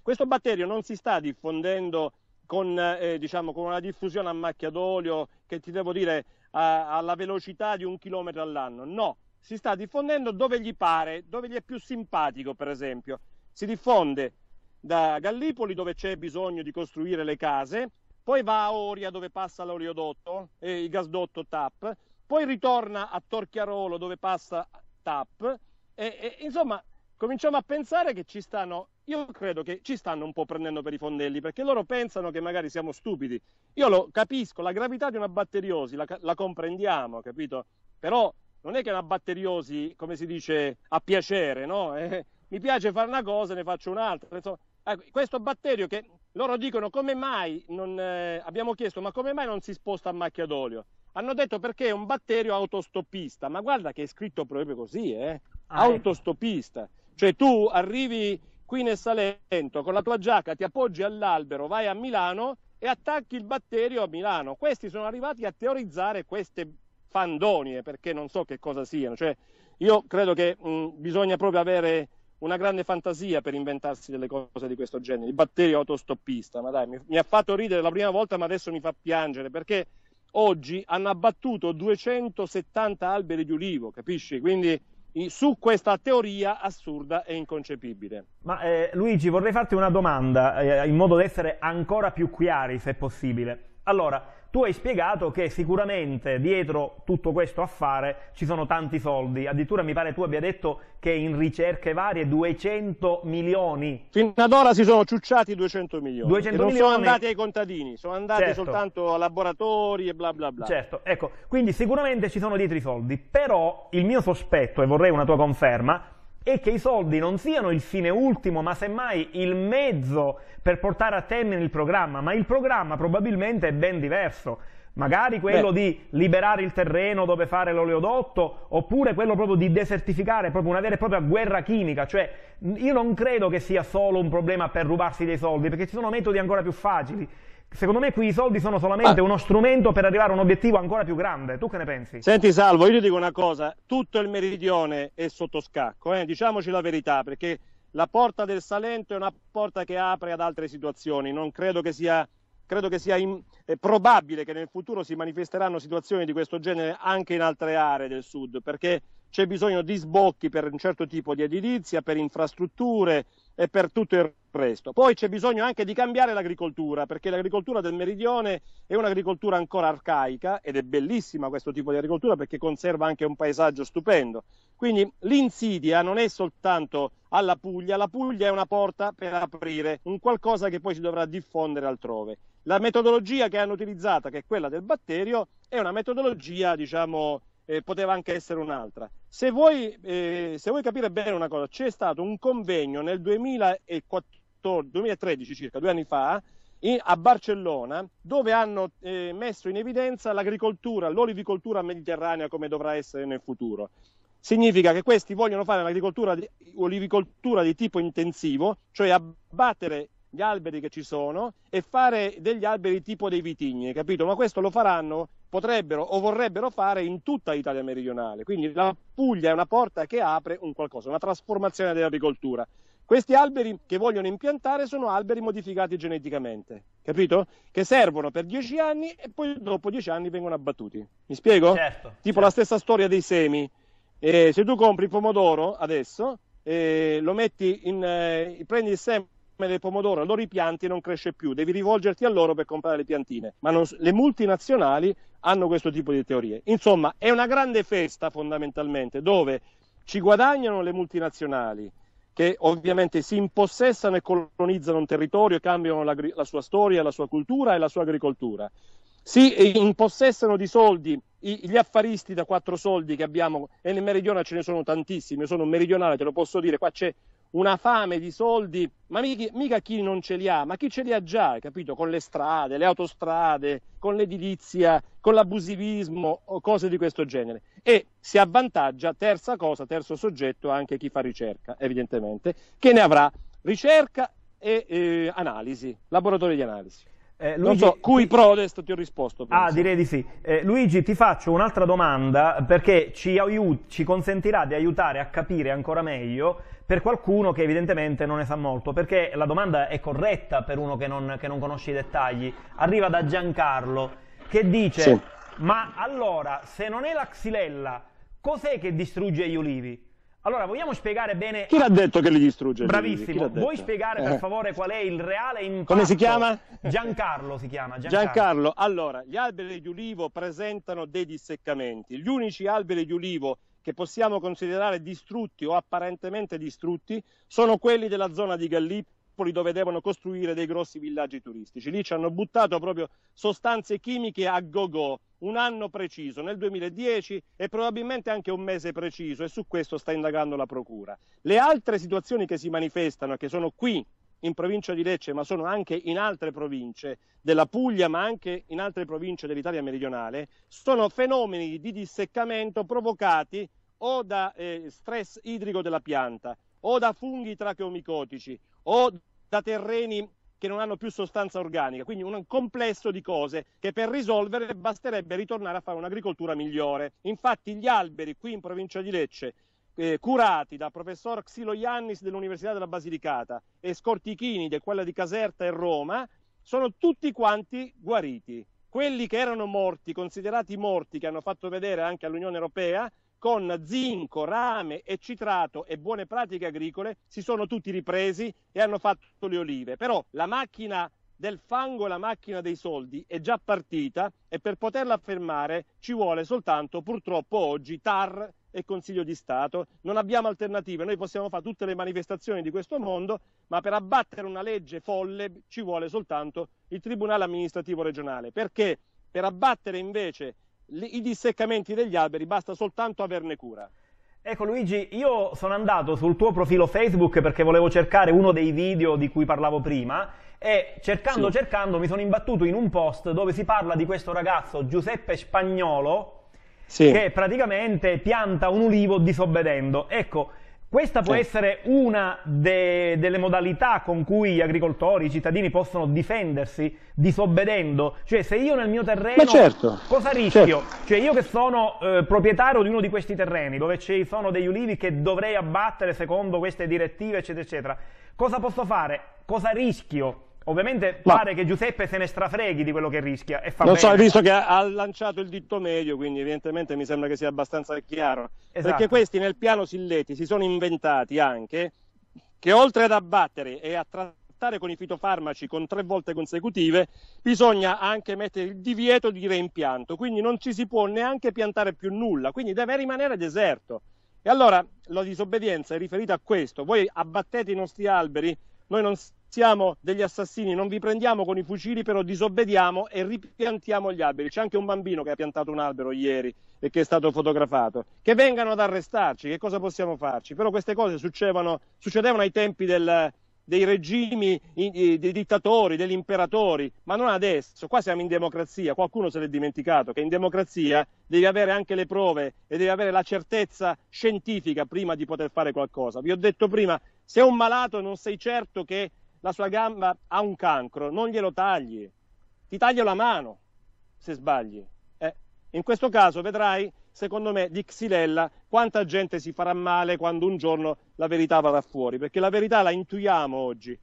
Questo batterio non si sta diffondendo con, eh, diciamo, con una diffusione a macchia d'olio che ti devo dire a, alla velocità di un chilometro all'anno, no, si sta diffondendo dove gli pare, dove gli è più simpatico per esempio. Si diffonde da Gallipoli dove c'è bisogno di costruire le case, poi va a Oria dove passa l'oleodotto, eh, il gasdotto TAP, poi ritorna a Torchiarolo dove passa TAP, e, e, insomma, cominciamo a pensare che ci stanno, io credo che ci stanno un po' prendendo per i fondelli, perché loro pensano che magari siamo stupidi. Io lo capisco, la gravità di una batteriosi la, la comprendiamo, capito? Però non è che una batteriosi, come si dice, a piacere, no? [LAUGHS] Eh, mi piace fare una cosa, ne faccio un'altra. Insomma, ecco, questo batterio che loro dicono come mai non, eh, abbiamo chiesto ma come mai non si sposta a macchia d'olio? Hanno detto perché è un batterio autostoppista, ma guarda che è scritto proprio così, eh? ah, ecco. autostopista. Ecco. Cioè tu arrivi qui nel Salento con la tua giacca, ti appoggi all'albero, vai a Milano e attacchi il batterio a Milano. Questi sono arrivati a teorizzare queste fandonie perché non so che cosa siano. Cioè, io credo che mh, bisogna proprio avere una grande fantasia per inventarsi delle cose di questo genere. Il batterio autostoppista, ma dai, mi, mi ha fatto ridere la prima volta, ma adesso mi fa piangere perché oggi hanno abbattuto 270 alberi di ulivo, capisci? Quindi su questa teoria assurda e inconcepibile. Ma eh, Luigi, vorrei farti una domanda eh, in modo da essere ancora più chiari, se possibile. Allora, tu hai spiegato che sicuramente dietro tutto questo affare ci sono tanti soldi, addirittura mi pare tu abbia detto che in ricerche varie 200 milioni. Fino ad ora si sono ciucciati 200 milioni, 200 non milioni... sono andati ai contadini, sono andati certo. soltanto a laboratori e bla bla bla. Certo, ecco, quindi sicuramente ci sono dietro i soldi, però il mio sospetto, e vorrei una tua conferma, e che i soldi non siano il fine ultimo, ma semmai il mezzo per portare a termine il programma, ma il programma probabilmente è ben diverso. Magari quello Beh. di liberare il terreno dove fare l'oleodotto, oppure quello proprio di desertificare, proprio una vera e propria guerra chimica. Cioè, io non credo che sia solo un problema per rubarsi dei soldi, perché ci sono metodi ancora più facili. Secondo me qui i soldi sono solamente ah. uno strumento per arrivare a un obiettivo ancora più grande. Tu che ne pensi? Senti Salvo, io ti dico una cosa, tutto il meridione è sotto scacco, eh? diciamoci la verità, perché la porta del Salento è una porta che apre ad altre situazioni, non credo che sia, credo che sia in, probabile che nel futuro si manifesteranno situazioni di questo genere anche in altre aree del sud, perché c'è bisogno di sbocchi per un certo tipo di edilizia, per infrastrutture, e per tutto il resto. Poi c'è bisogno anche di cambiare l'agricoltura, perché l'agricoltura del meridione è un'agricoltura ancora arcaica ed è bellissima questo tipo di agricoltura perché conserva anche un paesaggio stupendo. Quindi l'insidia non è soltanto alla Puglia, la Puglia è una porta per aprire un qualcosa che poi si dovrà diffondere altrove. La metodologia che hanno utilizzato, che è quella del batterio, è una metodologia, diciamo, eh, poteva anche essere un'altra. Se vuoi, eh, se vuoi capire bene una cosa, c'è stato un convegno nel 2014, 2013 circa, due anni fa, in, a Barcellona, dove hanno eh, messo in evidenza l'agricoltura, l'olivicoltura mediterranea come dovrà essere nel futuro. Significa che questi vogliono fare un'agricoltura olivicoltura di tipo intensivo, cioè abbattere gli alberi che ci sono e fare degli alberi tipo dei vitigni, capito? Ma questo lo faranno potrebbero o vorrebbero fare in tutta Italia meridionale. Quindi la Puglia è una porta che apre un qualcosa, una trasformazione dell'agricoltura. Questi alberi che vogliono impiantare sono alberi modificati geneticamente, capito? Che servono per dieci anni e poi dopo dieci anni vengono abbattuti. Mi spiego? Certo, tipo certo. la stessa storia dei semi. Eh, se tu compri il pomodoro adesso, eh, lo metti in, eh, prendi il seme come dei pomodoro, lo ripianti e non cresce più, devi rivolgerti a loro per comprare le piantine. Ma non, le multinazionali hanno questo tipo di teorie. Insomma, è una grande festa fondamentalmente dove ci guadagnano le multinazionali che ovviamente si impossessano e colonizzano un territorio, cambiano la, la sua storia, la sua cultura e la sua agricoltura. Si eh, impossessano di soldi gli affaristi da quattro soldi che abbiamo e nel meridione ce ne sono tantissimi, io sono un meridionale, te lo posso dire, qua c'è una fame di soldi, ma mica, mica, chi non ce li ha, ma chi ce li ha già, capito? Con le strade, le autostrade, con l'edilizia, con l'abusivismo o cose di questo genere. E si avvantaggia, terza cosa, terzo soggetto, anche chi fa ricerca, evidentemente, che ne avrà ricerca e eh, analisi, laboratori di analisi. Eh, Luigi, non so, cui protest ti ho risposto. Ah, penso. Ah, direi di sì. Eh, Luigi, ti faccio un'altra domanda perché ci, ci, consentirà di aiutare a capire ancora meglio per qualcuno che evidentemente non ne sa molto, perché la domanda è corretta per uno che non, che non conosce i dettagli. Arriva da Giancarlo che dice, sì. ma allora, se non è la xylella, cos'è che distrugge gli ulivi? Allora, vogliamo spiegare bene... Chi l'ha detto che li distrugge? Bravissimo. Vuoi spiegare per eh. favore qual è il reale impatto? Come si chiama? Giancarlo si chiama. Giancarlo. Giancarlo. Allora, gli alberi di ulivo presentano dei disseccamenti. Gli unici alberi di ulivo che possiamo considerare distrutti o apparentemente distrutti sono quelli della zona di Gallipoli dove devono costruire dei grossi villaggi turistici. Lì ci hanno buttato proprio sostanze chimiche a go-go un anno preciso, nel 2010 e probabilmente anche un mese preciso e su questo sta indagando la Procura. Le altre situazioni che si manifestano, che sono qui in provincia di Lecce, ma sono anche in altre province della Puglia, ma anche in altre province dell'Italia meridionale, sono fenomeni di disseccamento provocati o da eh, stress idrico della pianta, o da funghi tracheomicotici, o da terreni che non hanno più sostanza organica, quindi un complesso di cose che per risolvere basterebbe ritornare a fare un'agricoltura migliore. Infatti gli alberi qui in provincia di Lecce, eh, curati dal professor Xilo Iannis dell'Università della Basilicata e Scortichini di quella di Caserta e Roma, sono tutti quanti guariti. Quelli che erano morti, considerati morti, che hanno fatto vedere anche all'Unione Europea, con zinco, rame e citrato e buone pratiche agricole si sono tutti ripresi e hanno fatto le olive. Però la macchina del fango e la macchina dei soldi è già partita e per poterla fermare ci vuole soltanto purtroppo oggi TAR e Consiglio di Stato. Non abbiamo alternative, noi possiamo fare tutte le manifestazioni di questo mondo, ma per abbattere una legge folle ci vuole soltanto il Tribunale amministrativo regionale. Perché per abbattere invece i disseccamenti degli alberi, basta soltanto averne cura. Ecco Luigi, io sono andato sul tuo profilo Facebook perché volevo cercare uno dei video di cui parlavo prima e cercando sì. cercando mi sono imbattuto in un post dove si parla di questo ragazzo Giuseppe Spagnolo sì. che praticamente pianta un ulivo disobbedendo. Ecco, questa può sì. essere una de, delle modalità con cui gli agricoltori, i cittadini possono difendersi disobbedendo? Cioè se io nel mio terreno certo, cosa rischio? Certo. Cioè io che sono eh, proprietario di uno di questi terreni dove ci sono degli ulivi che dovrei abbattere secondo queste direttive eccetera eccetera, cosa posso fare? Cosa rischio Ovviamente Ma... pare che Giuseppe se ne strafreghi di quello che rischia e fa Non bene. so, hai visto che ha, lanciato il dito medio, quindi evidentemente mi sembra che sia abbastanza chiaro. Esatto. Perché questi nel piano Silletti si sono inventati anche che oltre ad abbattere e a trattare con i fitofarmaci con tre volte consecutive, bisogna anche mettere il divieto di reimpianto, quindi non ci si può neanche piantare più nulla, quindi deve rimanere deserto. E allora la disobbedienza è riferita a questo. Voi abbattete i nostri alberi noi non siamo degli assassini, non vi prendiamo con i fucili, però disobbediamo e ripiantiamo gli alberi. C'è anche un bambino che ha piantato un albero ieri e che è stato fotografato. Che vengano ad arrestarci, che cosa possiamo farci? Però queste cose succedevano, succedevano ai tempi del, dei regimi, dei dittatori, degli imperatori, ma non adesso. Qua siamo in democrazia, qualcuno se l'è dimenticato che in democrazia devi avere anche le prove e devi avere la certezza scientifica prima di poter fare qualcosa. Vi ho detto prima se è un malato non sei certo che la sua gamba ha un cancro, non glielo tagli. Ti taglio la mano se sbagli. Eh, in questo caso vedrai, secondo me, di Xilella quanta gente si farà male quando un giorno la verità varrà fuori, perché la verità la intuiamo oggi,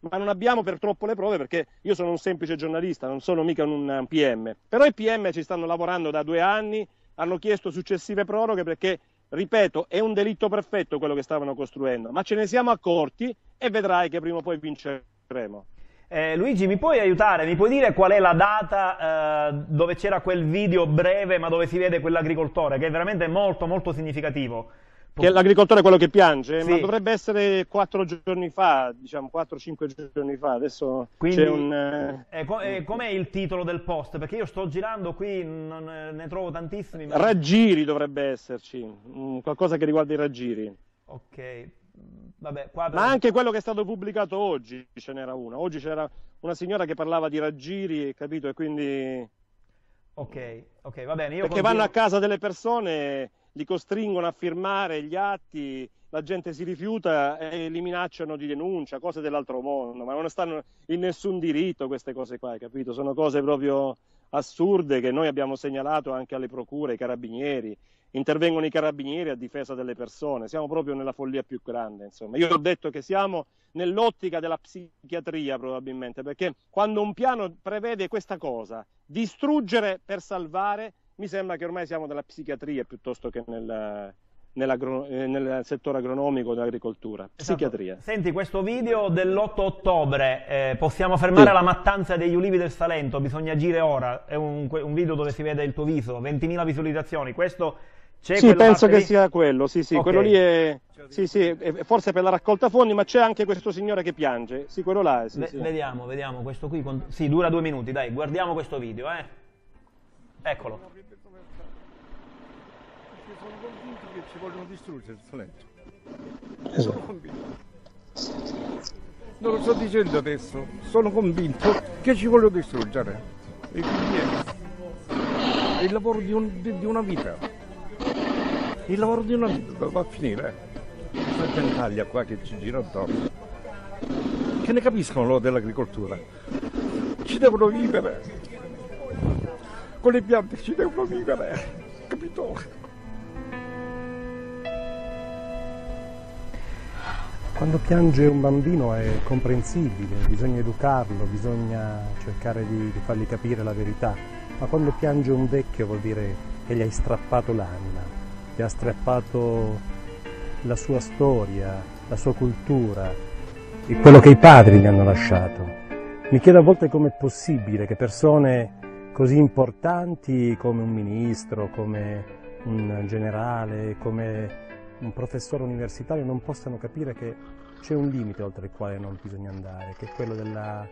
ma non abbiamo per troppo le prove perché io sono un semplice giornalista, non sono mica un eh, PM. Però i PM ci stanno lavorando da due anni, hanno chiesto successive proroghe perché ripeto, è un delitto perfetto quello che stavano costruendo, ma ce ne siamo accorti e vedrai che prima o poi vinceremo. Eh, Luigi, mi puoi aiutare? Mi puoi dire qual è la data eh, dove c'era quel video breve ma dove si vede quell'agricoltore, che è veramente molto molto significativo? Che l'agricoltore è quello che piange, sì. ma dovrebbe essere quattro giorni fa, diciamo 4-5 giorni fa. Adesso Quindi, c'è un. Eh, co- eh, com'è il titolo del post? Perché io sto girando qui, non, ne trovo tantissimi. Ma... Raggiri dovrebbe esserci, mm, qualcosa che riguarda i raggiri. Ok. Vabbè, qua per... Ma anche quello che è stato pubblicato oggi ce n'era una. Oggi c'era una signora che parlava di raggiri, capito? E quindi. Ok, ok, va bene. Io Perché continuo... vanno a casa delle persone li costringono a firmare gli atti, la gente si rifiuta e li minacciano di denuncia, cose dell'altro mondo, ma non stanno in nessun diritto queste cose qua, capito? Sono cose proprio assurde che noi abbiamo segnalato anche alle procure, ai carabinieri, intervengono i carabinieri a difesa delle persone, siamo proprio nella follia più grande, insomma. Io ho detto che siamo nell'ottica della psichiatria probabilmente, perché quando un piano prevede questa cosa, distruggere per salvare, mi sembra che ormai siamo nella psichiatria piuttosto che nella, eh, nel settore agronomico dell'agricoltura, esatto. psichiatria. Esatto. Senti, questo video dell'8 ottobre, eh, possiamo fermare sì. la mattanza degli ulivi del Salento, bisogna agire ora, è un, un video dove si vede il tuo viso, 20.000 visualizzazioni, questo c'è Sì, penso che lì? sia quello, sì sì, okay. quello lì è, sì, sì, è, forse per la raccolta fondi, ma c'è anche questo signore che piange, sì, quello là sì, Ve sì. Vediamo, vediamo, questo qui, con... sì, dura due minuti, dai, guardiamo questo video, eh. Eccolo sono convinto che ci vogliono distruggere il Salento. Esatto. Sono convinto. Non lo sto dicendo adesso, sono convinto che ci vogliono distruggere. E quindi è il lavoro di, un, di, di, una vita. Il lavoro di una vita va a finire. Questa gentaglia qua che ci gira attorno. Che ne capiscono loro dell'agricoltura? Ci devono vivere. Con le piante ci devono vivere. Capito? Quando piange un bambino è comprensibile, bisogna educarlo, bisogna cercare di, di, fargli capire la verità, ma quando piange un vecchio vuol dire che gli hai strappato l'anima, gli ha strappato la sua storia, la sua cultura, e quello che i padri gli hanno lasciato. Mi chiedo a volte com'è possibile che persone così importanti come un ministro, come un generale, come un professore universitario non possano capire che c'è un limite oltre il quale non bisogna andare, che è quello della,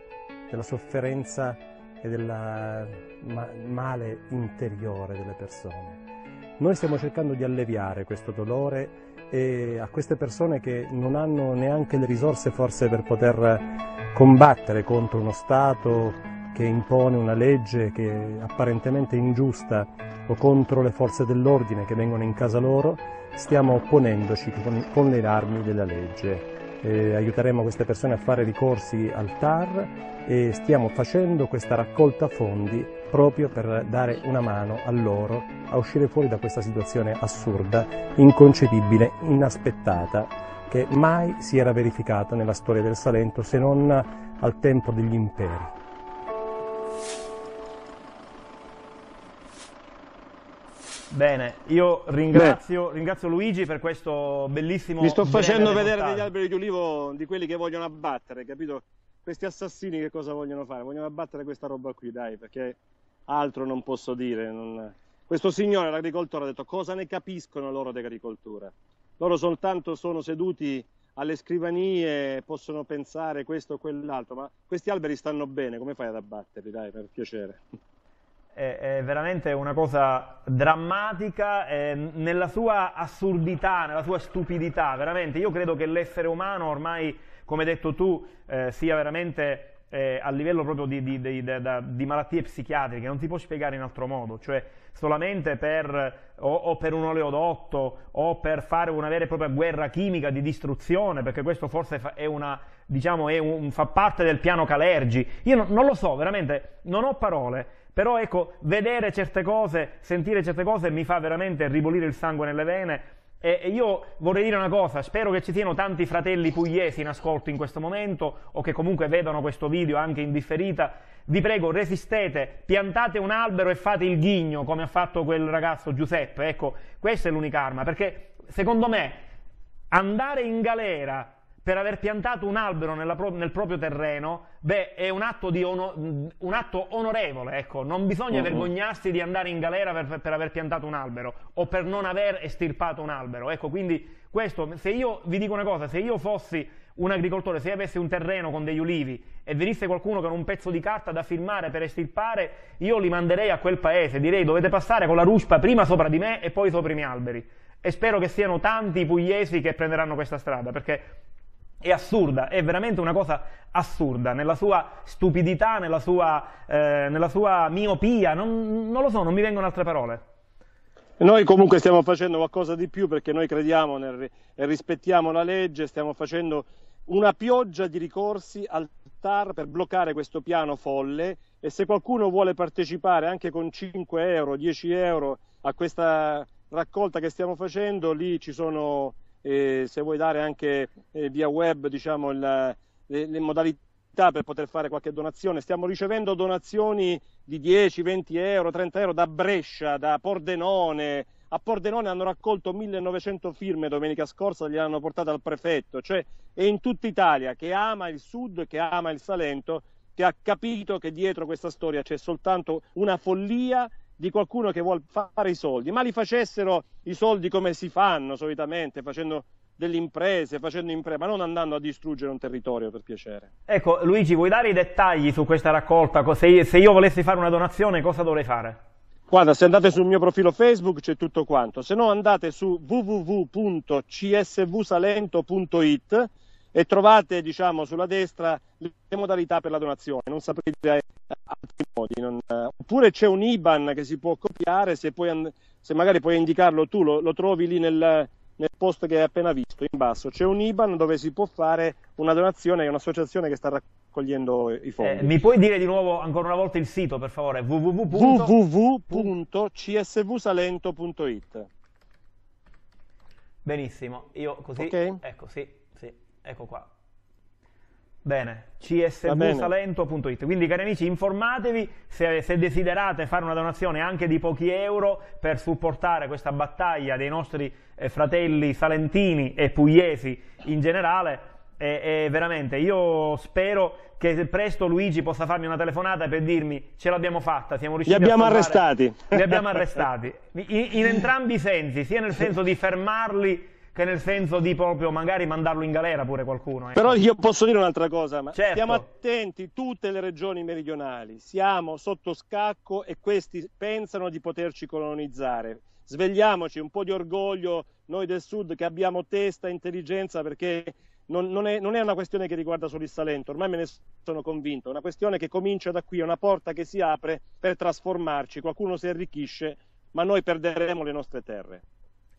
della sofferenza e del ma, male interiore delle persone. Noi stiamo cercando di alleviare questo dolore e a queste persone che non hanno neanche le risorse forse per poter combattere contro uno Stato che impone una legge che è apparentemente ingiusta o contro le forze dell'ordine che vengono in casa loro, stiamo opponendoci con le armi della legge. Eh, aiuteremo queste persone a fare ricorsi al TAR e stiamo facendo questa raccolta fondi proprio per dare una mano a loro a uscire fuori da questa situazione assurda, inconcepibile, inaspettata che mai si era verificata nella storia del Salento se non al tempo degli imperi. Bene, io ringrazio, ringrazio, Luigi per questo bellissimo... Mi sto facendo vedere degli alberi di olivo di quelli che vogliono abbattere, capito? Questi assassini che cosa vogliono fare? Vogliono abbattere questa roba qui, dai, perché altro non posso dire. Non... Questo signore, l'agricoltore, ha detto cosa ne capiscono loro di agricoltura? Loro soltanto sono seduti alle scrivanie, possono pensare questo o quell'altro, ma questi alberi stanno bene, come fai ad abbatterli, dai, per piacere? è, è veramente una cosa drammatica eh, nella sua assurdità, nella sua stupidità, veramente. Io credo che l'essere umano ormai, come hai detto tu, eh, sia veramente eh, a livello proprio di, di, di, di, malattie psichiatriche, non si può spiegare in altro modo, cioè solamente per, o, o per un oleodotto o per fare una vera e propria guerra chimica di distruzione, perché questo forse fa, è una, diciamo, è un, fa parte del piano Calergi. Io no, non lo so, veramente, non ho parole. Però ecco, vedere certe cose, sentire certe cose mi fa veramente ribollire il sangue nelle vene. E io vorrei dire una cosa, spero che ci siano tanti fratelli pugliesi in ascolto in questo momento o che comunque vedano questo video anche in differita. Vi prego, resistete, piantate un albero e fate il ghigno come ha fatto quel ragazzo Giuseppe. Ecco, questa è l'unica arma, perché secondo me andare in galera per aver piantato un albero pro nel proprio terreno, beh, è un atto, un atto onorevole, ecco. non bisogna uh -huh. vergognarsi di andare in galera per, per, aver piantato un albero o per non aver estirpato un albero, ecco, quindi questo, se io vi dico una cosa, se io fossi un agricoltore, se io avessi un terreno con degli ulivi e venisse qualcuno con un pezzo di carta da firmare per estirpare, io li manderei a quel paese, direi dovete passare con la ruspa prima sopra di me e poi sopra i miei alberi e spero che siano tanti pugliesi che prenderanno questa strada, perché è assurda, è veramente una cosa assurda, nella sua stupidità, nella sua, eh, nella sua miopia, non, non, lo so, non mi vengono altre parole. Noi comunque stiamo facendo qualcosa di più perché noi crediamo nel, e rispettiamo la legge, stiamo facendo una pioggia di ricorsi al TAR per bloccare questo piano folle e se qualcuno vuole partecipare anche con 5 euro, 10 euro a questa raccolta che stiamo facendo, lì ci sono e se vuoi dare anche eh, via web diciamo, il, le, le modalità per poter fare qualche donazione. Stiamo ricevendo donazioni di 10, 20 euro, 30 euro da Brescia, da Pordenone. A Pordenone hanno raccolto 1900 firme domenica scorsa, le hanno portate al prefetto. Cioè è in tutta Italia che ama il sud, che ama il Salento, che ha capito che dietro questa storia c'è soltanto una follia di qualcuno che vuole fare i soldi, ma li facessero i soldi come si fanno solitamente, facendo delle imprese, facendo imprese, ma non andando a distruggere un territorio per piacere. Ecco, Luigi, vuoi dare i dettagli su questa raccolta? Se, se io volessi fare una donazione, cosa dovrei fare? Guarda, se andate sul mio profilo Facebook c'è tutto quanto, se no andate su www.csvsalento.it e trovate, diciamo, sulla destra le modalità per la donazione. Non saprete altri modi. Non... oppure c'è un IBAN che si può copiare, se, puoi, se magari puoi indicarlo tu, lo, lo trovi lì nel, nel, post che hai appena visto, in basso. C'è un IBAN dove si può fare una donazione, è un'associazione che sta raccogliendo i eh, fondi. Eh, mi puoi dire di nuovo ancora una volta il sito, per favore? www.csvsalento.it Benissimo, io così, okay. ecco sì, sì, ecco qua. Bene, csvsalento.it. Quindi cari amici, informatevi se, se, desiderate fare una donazione anche di pochi euro per supportare questa battaglia dei nostri eh, fratelli salentini e pugliesi in generale. E, e veramente io spero che presto Luigi possa farmi una telefonata per dirmi ce l'abbiamo fatta, siamo riusciti li abbiamo a arrestati. Li abbiamo arrestati. In, in entrambi i sensi, sia nel senso di fermarli che nel senso di proprio magari mandarlo in galera pure qualcuno. Ecco. Però io posso dire un'altra cosa, ma certo. stiamo attenti, tutte le regioni meridionali, siamo sotto scacco e questi pensano di poterci colonizzare. Svegliamoci un po' di orgoglio noi del sud che abbiamo testa e intelligenza perché non, non, è, non, è, una questione che riguarda solo il Salento, ormai me ne sono convinto, è una questione che comincia da qui, è una porta che si apre per trasformarci, qualcuno si arricchisce, ma noi perderemo le nostre terre.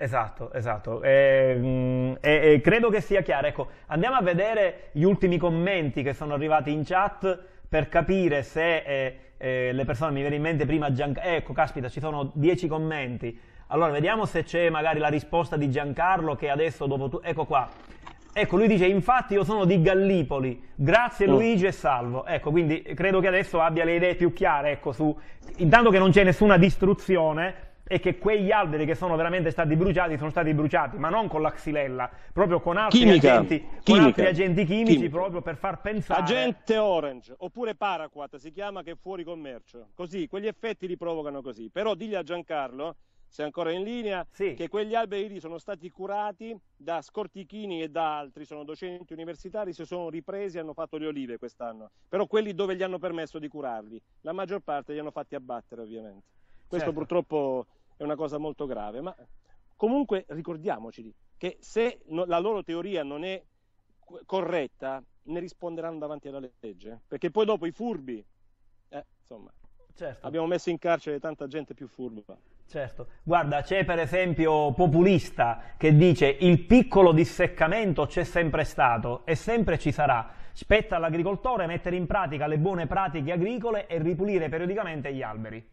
Esatto, esatto. E, ehm, e, e credo che sia chiaro. Ecco, andiamo a vedere gli ultimi commenti che sono arrivati in chat per capire se eh, eh, le persone mi viene in mente prima Giancarlo. Ecco, caspita, ci sono dieci commenti. Allora, vediamo se c'è magari la risposta di Giancarlo che adesso dopo tu... Ecco qua. Ecco, lui dice, infatti io sono di Gallipoli, grazie mm. Luigi e salvo. Ecco, quindi credo che adesso abbia le idee più chiare, ecco, su... Intanto che non c'è nessuna distruzione, è che quegli alberi che sono veramente stati bruciati sono stati bruciati, ma non con la xylella, proprio con altri, chimica, agenti, chimica, con altri agenti, chimici chimica. proprio per far pensare. Agente Orange, oppure Paraquat, si chiama che è fuori commercio. Così, quegli effetti li provocano così. Però digli a Giancarlo, se è ancora in linea, sì. che quegli alberi lì sono stati curati da Scortichini e da altri, sono docenti universitari, si sono ripresi e hanno fatto le olive quest'anno. Però quelli dove gli hanno permesso di curarli, la maggior parte li hanno fatti abbattere ovviamente. Questo certo. purtroppo è una cosa molto grave, ma comunque ricordiamoci che se no, la loro teoria non è corretta, ne risponderanno davanti alla legge, perché poi dopo i furbi, eh, insomma, certo. abbiamo messo in carcere tanta gente più furba. Certo, guarda c'è per esempio Populista che dice il piccolo disseccamento c'è sempre stato e sempre ci sarà, spetta all'agricoltore mettere in pratica le buone pratiche agricole e ripulire periodicamente gli alberi.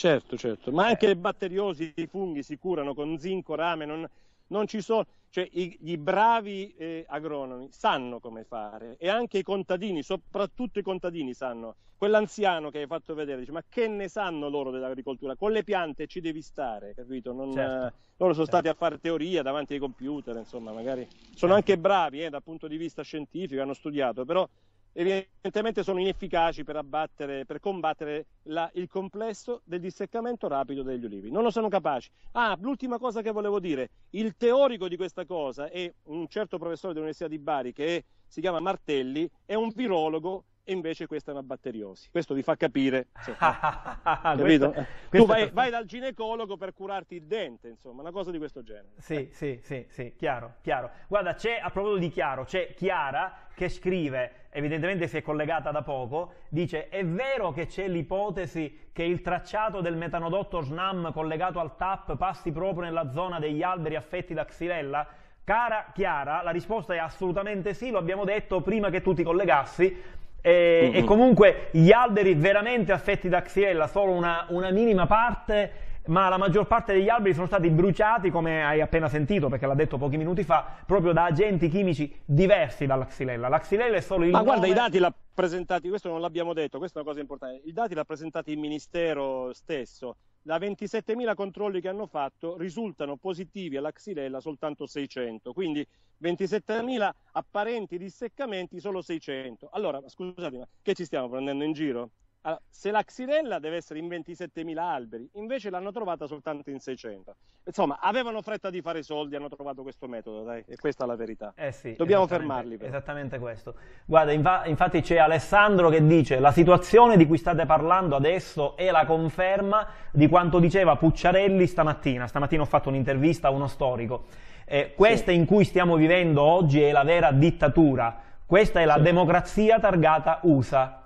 Certo, certo, ma anche le eh. batteriosi, i funghi si curano con zinco, rame, non, non ci sono, cioè i, i bravi eh, agronomi sanno come fare e anche i contadini, soprattutto i contadini sanno, quell'anziano che hai fatto vedere dice ma che ne sanno loro dell'agricoltura, con le piante ci devi stare, capito? Non, certo. loro sono certo. stati a fare teoria davanti ai computer, insomma magari sono certo. anche bravi eh, dal punto di vista scientifico, hanno studiato, però evidentemente sono inefficaci per, abbattere, per combattere la, il complesso del disseccamento rapido degli ulivi. Non lo sono capaci. Ah, l'ultima cosa che volevo dire, il teorico di questa cosa è un certo professore dell'Università di Bari che si chiama Martelli, è un virologo e invece questa è una batteriosi. Questo ti fa capire. Cioè, [LAUGHS] capito? Questa, eh, tu vai, vai, dal ginecologo per curarti il dente, insomma, una cosa di questo genere. Sì, eh. sì, sì, sì, chiaro, chiaro. Guarda, c'è, a proposito di chiaro, c'è Chiara che scrive, evidentemente si è collegata da poco, dice è vero che c'è l'ipotesi che il tracciato del metanodotto SNAM collegato al TAP passi proprio nella zona degli alberi affetti da xylella? Cara Chiara, la risposta è assolutamente sì, lo abbiamo detto prima che tu ti collegassi, e, mm-hmm. e, comunque gli alberi veramente affetti da Xylella, solo una, una, minima parte, ma la maggior parte degli alberi sono stati bruciati, come hai appena sentito, perché l'ha detto pochi minuti fa, proprio da agenti chimici diversi dalla Xylella. La Xylella è solo il. Ma guarda, i dati l'ha presentati, questo non l'abbiamo detto, questa è una cosa importante. I dati l'ha presentati il Ministero stesso da 27.000 controlli che hanno fatto risultano positivi alla xylella soltanto 600, quindi 27.000 apparenti disseccamenti solo 600. Allora, scusate, ma che ci stiamo prendendo in giro? Allora, se la xylella deve essere in 27.000 alberi, invece l'hanno trovata soltanto in 600. Insomma, avevano fretta di fare soldi, hanno trovato questo metodo, dai, e questa è la verità. Eh sì, Dobbiamo fermarli. Però. Esattamente questo. Guarda, infa infatti c'è Alessandro che dice la situazione di cui state parlando adesso è la conferma di quanto diceva Pucciarelli stamattina. Stamattina ho fatto un'intervista a uno storico. Eh, questa sì. in cui stiamo vivendo oggi è la vera dittatura. Questa è la sì. democrazia targata USA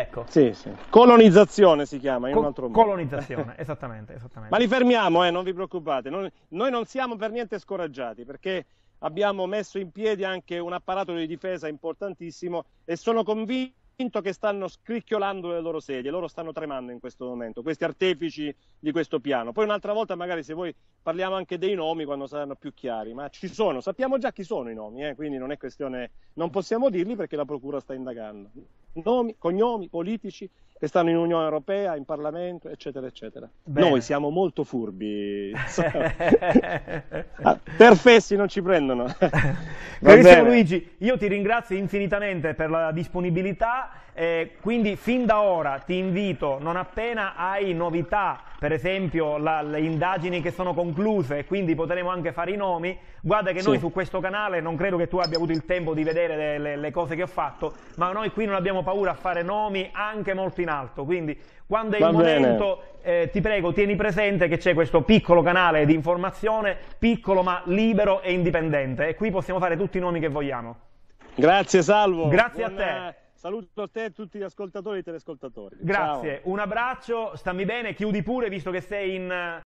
Ecco. Sì, sì. Colonizzazione si chiama, in Co un altro modo. Colonizzazione, [LAUGHS] esattamente, esattamente, Ma li fermiamo, eh, non vi preoccupate. Non, noi non siamo per niente scoraggiati, perché abbiamo messo in piedi anche un apparato di difesa importantissimo e sono convinto che stanno scricchiolando le loro sedie, loro stanno tremando in questo momento, questi artefici di questo piano. Poi un'altra volta magari se voi parliamo anche dei nomi quando saranno più chiari, ma ci sono, sappiamo già chi sono i nomi, eh? quindi non è questione, non possiamo dirli perché la Procura sta indagando nomi, cognomi politici che stanno in Unione Europea, in Parlamento, eccetera, eccetera. Bene. Noi siamo molto furbi. [LAUGHS] ah, perfessi non ci prendono. [LAUGHS] Carissimo Luigi, io ti ringrazio infinitamente per la disponibilità eh, quindi fin da ora ti invito, non appena hai novità, per esempio la, le indagini che sono concluse quindi potremo anche fare i nomi, guarda che sì. noi su questo canale non credo che tu abbia avuto il tempo di vedere le, le, le, cose che ho fatto, ma noi qui non abbiamo paura a fare nomi anche molto in alto, quindi quando è Va il bene. momento eh, ti prego tieni presente che c'è questo piccolo canale di informazione, piccolo ma libero e indipendente e qui possiamo fare tutti i nomi che vogliamo. Grazie Salvo. Grazie Buona... a te. Eh, Saluto a te e a tutti gli ascoltatori e i telescoltatori. Grazie, Ciao. un abbraccio, stammi bene, chiudi pure visto che sei in